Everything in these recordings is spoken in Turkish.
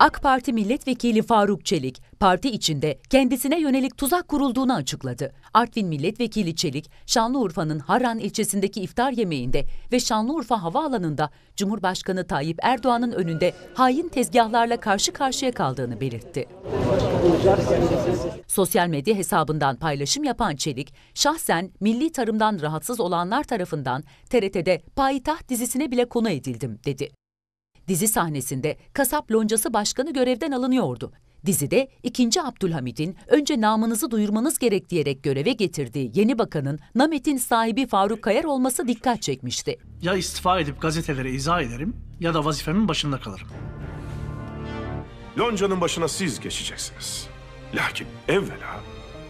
AK Parti milletvekili Faruk Çelik, parti içinde kendisine yönelik tuzak kurulduğunu açıkladı. Artvin milletvekili Çelik, Şanlıurfa'nın Haran ilçesindeki iftar yemeğinde ve Şanlıurfa havaalanında Cumhurbaşkanı Tayyip Erdoğan'ın önünde hain tezgahlarla karşı karşıya kaldığını belirtti. Sosyal medya hesabından paylaşım yapan Çelik, şahsen milli tarımdan rahatsız olanlar tarafından TRT'de Payitaht dizisine bile konu edildim dedi. Dizi sahnesinde kasap loncası başkanı görevden alınıyordu. Dizide 2. Abdülhamid'in önce namınızı duyurmanız gerek diyerek göreve getirdiği yeni bakanın Namet'in sahibi Faruk Kayar olması dikkat çekmişti. Ya istifa edip gazetelere izah ederim ya da vazifemin başında kalırım. Lonca'nın başına siz geçeceksiniz. Lakin evvela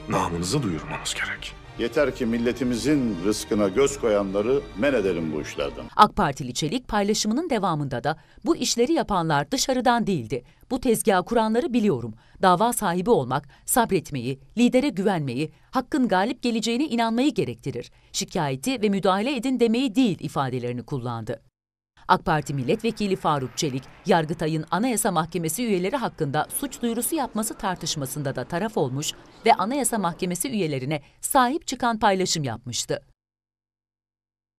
namınızı duyurmanız gerek. Yeter ki milletimizin rızkına göz koyanları men edelim bu işlerden. AK Partili Çelik paylaşımının devamında da bu işleri yapanlar dışarıdan değildi. Bu tezgahı kuranları biliyorum. Dava sahibi olmak, sabretmeyi, lidere güvenmeyi, hakkın galip geleceğine inanmayı gerektirir. Şikayeti ve müdahale edin demeyi değil ifadelerini kullandı. AK Parti milletvekili Faruk Çelik, Yargıtay'ın Anayasa Mahkemesi üyeleri hakkında suç duyurusu yapması tartışmasında da taraf olmuş ve Anayasa Mahkemesi üyelerine sahip çıkan paylaşım yapmıştı.